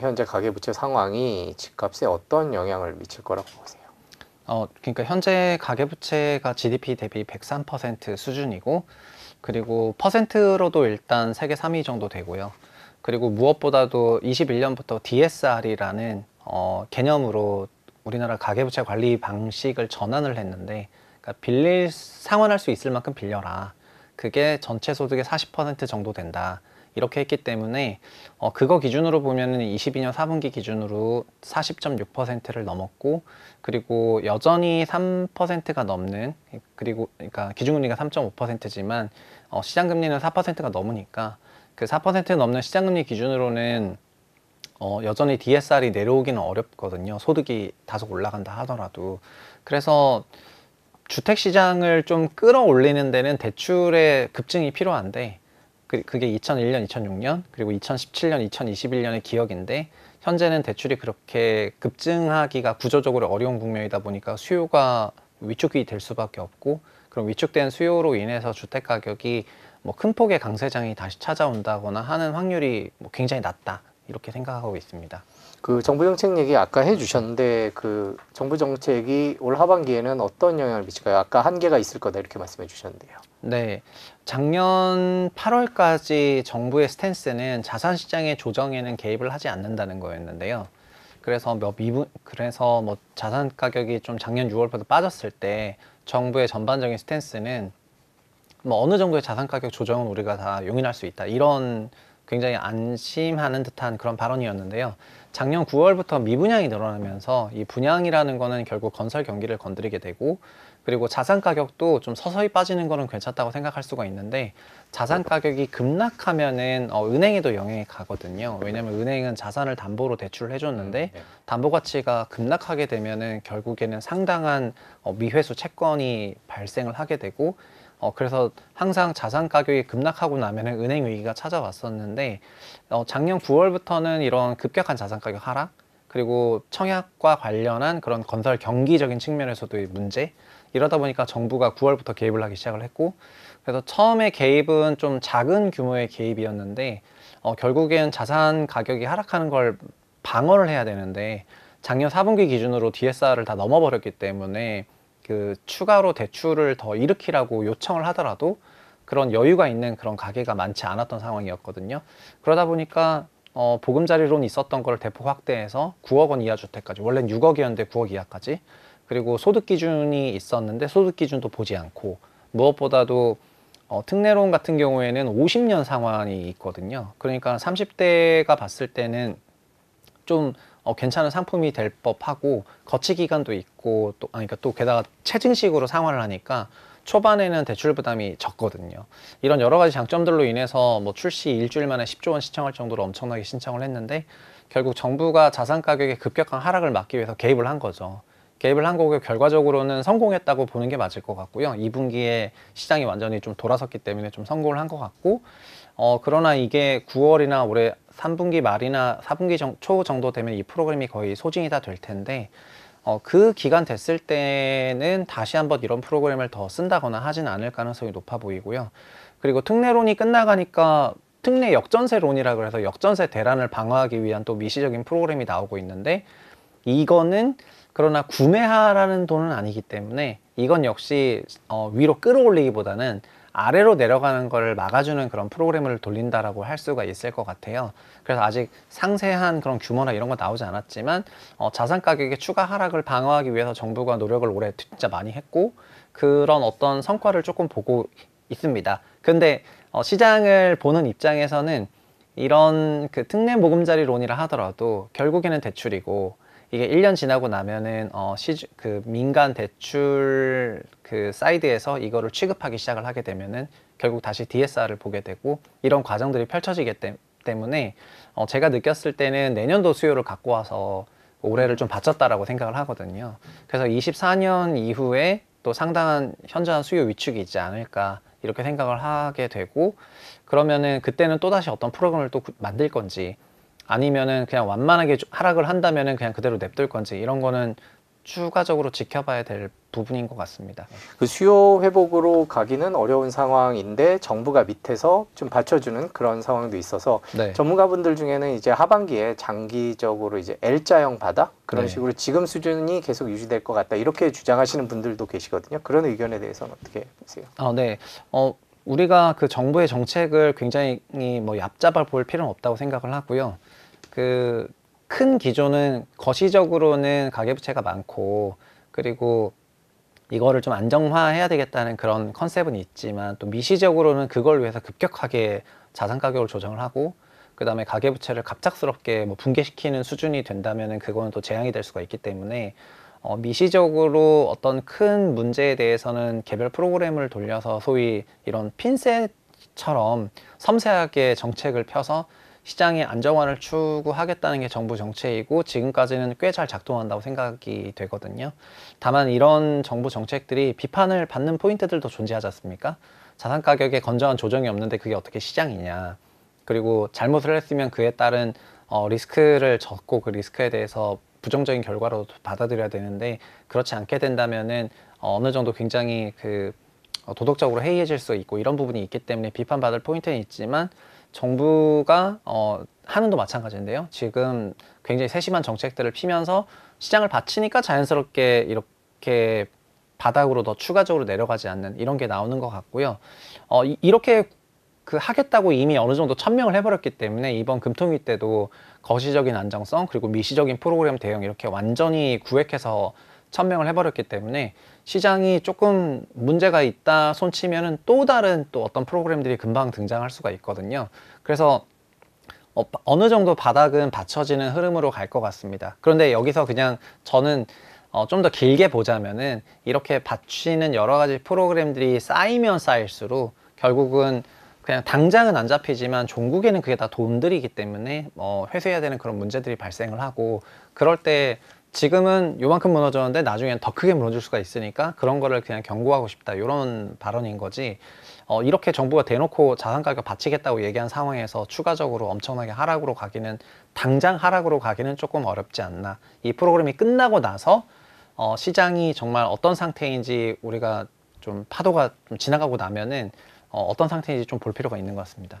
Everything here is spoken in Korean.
현재 가계부채 상황이 집값에 어떤 영향을 미칠 거라고 보세요? 어, 그러니까 현재 가계부채가 GDP 대비 103% 수준이고 그리고 퍼센트로도 일단 세계 3위 정도 되고요. 그리고 무엇보다도 21년부터 DSR이라는 어, 개념으로 우리나라 가계부채 관리 방식을 전환을 했는데 그러니까 빌릴 상환할 수 있을 만큼 빌려라. 그게 전체 소득의 40% 정도 된다. 이렇게 했기 때문에 어, 그거 기준으로 보면은 22년 4분기 기준으로 40.6%를 넘었고 그리고 여전히 3%가 넘는 그리고 그러니까 기준금리가 3.5%지만 어, 시장금리는 4%가 넘으니까 그 4% 넘는 시장금리 기준으로는 어, 여전히 DSR이 내려오기는 어렵거든요. 소득이 다소 올라간다 하더라도 그래서 주택 시장을 좀 끌어올리는 데는 대출의 급증이 필요한데 그, 게 2001년, 2006년 그리고 2017년, 2021년의 기억인데 현재는 대출이 그렇게 급증하기가 구조적으로 어려운 국면이다 보니까 수요가 위축이 될 수밖에 없고 그럼 위축된 수요로 인해서 주택 가격이 뭐 큰 폭의 강세장이 다시 찾아온다거나 하는 확률이 뭐 굉장히 낮다 이렇게 생각하고 있습니다. 그 정부 정책 얘기 아까 해주셨는데 그 정부 정책이 올 하반기에는 어떤 영향을 미칠까요? 아까 한계가 있을 거다 이렇게 말씀해 주셨는데요. 네, 작년 8월까지 정부의 스탠스는 자산 시장의 조정에는 개입을 하지 않는다는 거였는데요. 그래서 몇 뭐 미분 그래서 뭐 자산 가격이 좀 작년 6월부터 빠졌을 때 정부의 전반적인 스탠스는 뭐 어느 정도의 자산 가격 조정은 우리가 다 용인할 수 있다 이런 굉장히 안심하는 듯한 그런 발언이었는데요. 작년 9월부터 미분양이 늘어나면서 이 분양이라는 거는 결국 건설 경기를 건드리게 되고 그리고 자산 가격도 좀 서서히 빠지는 거는 괜찮다고 생각할 수가 있는데 자산 가격이 급락하면은 어, 은행에도 영향이 가거든요. 왜냐면 은행은 자산을 담보로 대출을 해줬는데 음, 네. 담보 가치가 급락하게 되면은 결국에는 상당한 어, 미회수 채권이 발생을 하게 되고 어, 그래서 항상 자산 가격이 급락하고 나면 은 은행 위기가 찾아왔었는데 어, 작년 9월부터는 이런 급격한 자산 가격 하락 그리고 청약과 관련한 그런 건설 경기적인 측면에서도 문제 이러다 보니까 정부가 9월부터 개입을 하기 시작을 했고 그래서 처음에 개입은 좀 작은 규모의 개입이었는데 어, 결국엔 자산 가격이 하락하는 걸 방어를 해야 되는데 작년 4분기 기준으로 DSR을 다 넘어버렸기 때문에 그 추가로 대출을 더 일으키라고 요청을 하더라도 그런 여유가 있는 그런 가게가 많지 않았던 상황이었거든요. 그러다 보니까 어, 보금자리론 있었던 걸 대폭 확대해서 9억 원 이하 주택까지 원래는 6억이었는데 9억 이하까지 그리고 소득 기준이 있었는데 소득 기준도 보지 않고 무엇보다도 어, 특례론 같은 경우에는 50년 상환이 있거든요. 그러니까 30대가 봤을 때는 좀 어, 괜찮은 상품이 될 법하고 거치 기간도 있고 또아 그러니까 또 게다가 체증식으로 상환을 하니까 초반에는 대출 부담이 적거든요. 이런 여러 가지 장점들로 인해서 뭐 출시 일주일 만에 10조 원신청할 정도로 엄청나게 신청을 했는데 결국 정부가 자산 가격의 급격한 하락을 막기 위해서 개입을 한 거죠. 개입을 한 거고 결과적으로는 성공했다고 보는 게 맞을 것 같고요. 2분기에 시장이 완전히 좀 돌아섰기 때문에 좀 성공을 한 것 같고 어, 그러나 이게 9월이나 올해 3분기 말이나 4분기 정, 초 정도 되면 이 프로그램이 거의 소진이 다 될 텐데 어, 그 기간 됐을 때는 다시 한번 이런 프로그램을 더 쓴다거나 하진 않을 가능성이 높아 보이고요. 그리고 특례론이 끝나가니까 특례 역전세론이라 그래서 역전세 대란을 방어하기 위한 또 미시적인 프로그램이 나오고 있는데 이거는 그러나 구매하라는 돈은 아니기 때문에 이건 역시 어, 위로 끌어올리기보다는 아래로 내려가는 것을 막아주는 그런 프로그램을 돌린다라고 할 수가 있을 것 같아요. 그래서 아직 상세한 그런 규모나 이런 거 나오지 않았지만 어, 자산 가격의 추가 하락을 방어하기 위해서 정부가 노력을 올해 진짜 많이 했고 그런 어떤 성과를 조금 보고 있습니다. 근데 어, 시장을 보는 입장에서는 이런 그 특례 모금자리론이라 하더라도 결국에는 대출이고 이게 1년 지나고 나면은 어 시주, 그 민간 대출 그 사이드에서 이거를 취급하기 시작을 하게 되면은 결국 다시 DSR을 보게 되고 이런 과정들이 펼쳐지기 때, 문에 어 제가 느꼈을 때는 내년도 수요를 갖고 와서 올해를 좀 바쳤다라고 생각을 하거든요. 그래서 24년 이후에 또 상당한 현저한 수요 위축이 있지 않을까 이렇게 생각을 하게 되고 그러면은 그때는 또다시 어떤 프로그램을 또 만들 건지 아니면은 그냥 완만하게 하락을 한다면은 그냥 그대로 냅둘 건지 이런 거는 추가적으로 지켜봐야 될 부분인 것 같습니다. 그 수요 회복으로 가기는 어려운 상황인데 정부가 밑에서 좀 받쳐주는 그런 상황도 있어서 네. 전문가분들 중에는 이제 하반기에 장기적으로 이제 L자형 바다 그런 네. 식으로 지금 수준이 계속 유지될 것 같다 이렇게 주장하시는 분들도 계시거든요. 그런 의견에 대해서는 어떻게 보세요? 아, 네. 어, 우리가 그 정부의 정책을 굉장히 뭐 얕잡아 볼 필요는 없다고 생각을 하고요. 그큰 기조는 거시적으로는 가계부채가 많고 그리고 이거를 좀 안정화해야 되겠다는 그런 컨셉은 있지만 또 미시적으로는 그걸 위해서 급격하게 자산 가격을 조정을 하고 그 다음에 가계부채를 갑작스럽게 뭐 붕괴시키는 수준이 된다면 그거는 또 재앙이 될 수가 있기 때문에 어, 미시적으로 어떤 큰 문제에 대해서는 개별 프로그램을 돌려서 소위 이런 핀셋처럼 섬세하게 정책을 펴서 시장의 안정화를 추구하겠다는 게 정부 정책이고 지금까지는 꽤 잘 작동한다고 생각이 되거든요. 다만 이런 정부 정책들이 비판을 받는 포인트들도 존재하지 않습니까? 자산 가격에 건전한 조정이 없는데 그게 어떻게 시장이냐. 그리고 잘못을 했으면 그에 따른 어, 리스크를 졌고 그 리스크에 대해서 부정적인 결과로 받아들여야 되는데 그렇지 않게 된다면은 어, 어느 정도 굉장히 그 어, 도덕적으로 해이해질 수 있고 이런 부분이 있기 때문에 비판받을 포인트는 있지만 정부가 어, 하는도 마찬가지인데요. 지금 굉장히 세심한 정책들을 피면서 시장을 바치니까 자연스럽게 이렇게 바닥으로 더 추가적으로 내려가지 않는 이런 게 나오는 것 같고요. 어, 이, 이렇게 그 하겠다고 이미 어느 정도 천명을 해버렸기 때문에 이번 금통위 때도 거시적인 안정성 그리고 미시적인 프로그램 대응 이렇게 완전히 구획해서 천명을 해버렸기 때문에 시장이 조금 문제가 있다 손치면은 또 다른 또 어떤 프로그램들이 금방 등장할 수가 있거든요. 그래서 어, 느 정도 바닥은 받쳐지는 흐름으로 갈 것 같습니다. 그런데 여기서 그냥 저는 어, 좀더 길게 보자면은 이렇게 받치는 여러 가지 프로그램들이 쌓이면 쌓일수록 결국은 그냥 당장은 안 잡히지만 종국에는 그게 다 돈들이기 때문에 뭐 회수해야 되는 그런 문제들이 발생을 하고 그럴 때 지금은 요만큼 무너졌는데 나중엔 더 크게 무너질 수가 있으니까 그런 거를 그냥 경고하고 싶다 이런 발언인 거지 어, 이렇게 정부가 대놓고 자산가격 받치겠다고 얘기한 상황에서 추가적으로 엄청나게 하락으로 가기는 당장 하락으로 가기는 조금 어렵지 않나 이 프로그램이 끝나고 나서 어, 시장이 정말 어떤 상태인지 우리가 좀 파도가 좀 지나가고 나면은 어, 어떤 상태인지 좀 볼 필요가 있는 것 같습니다.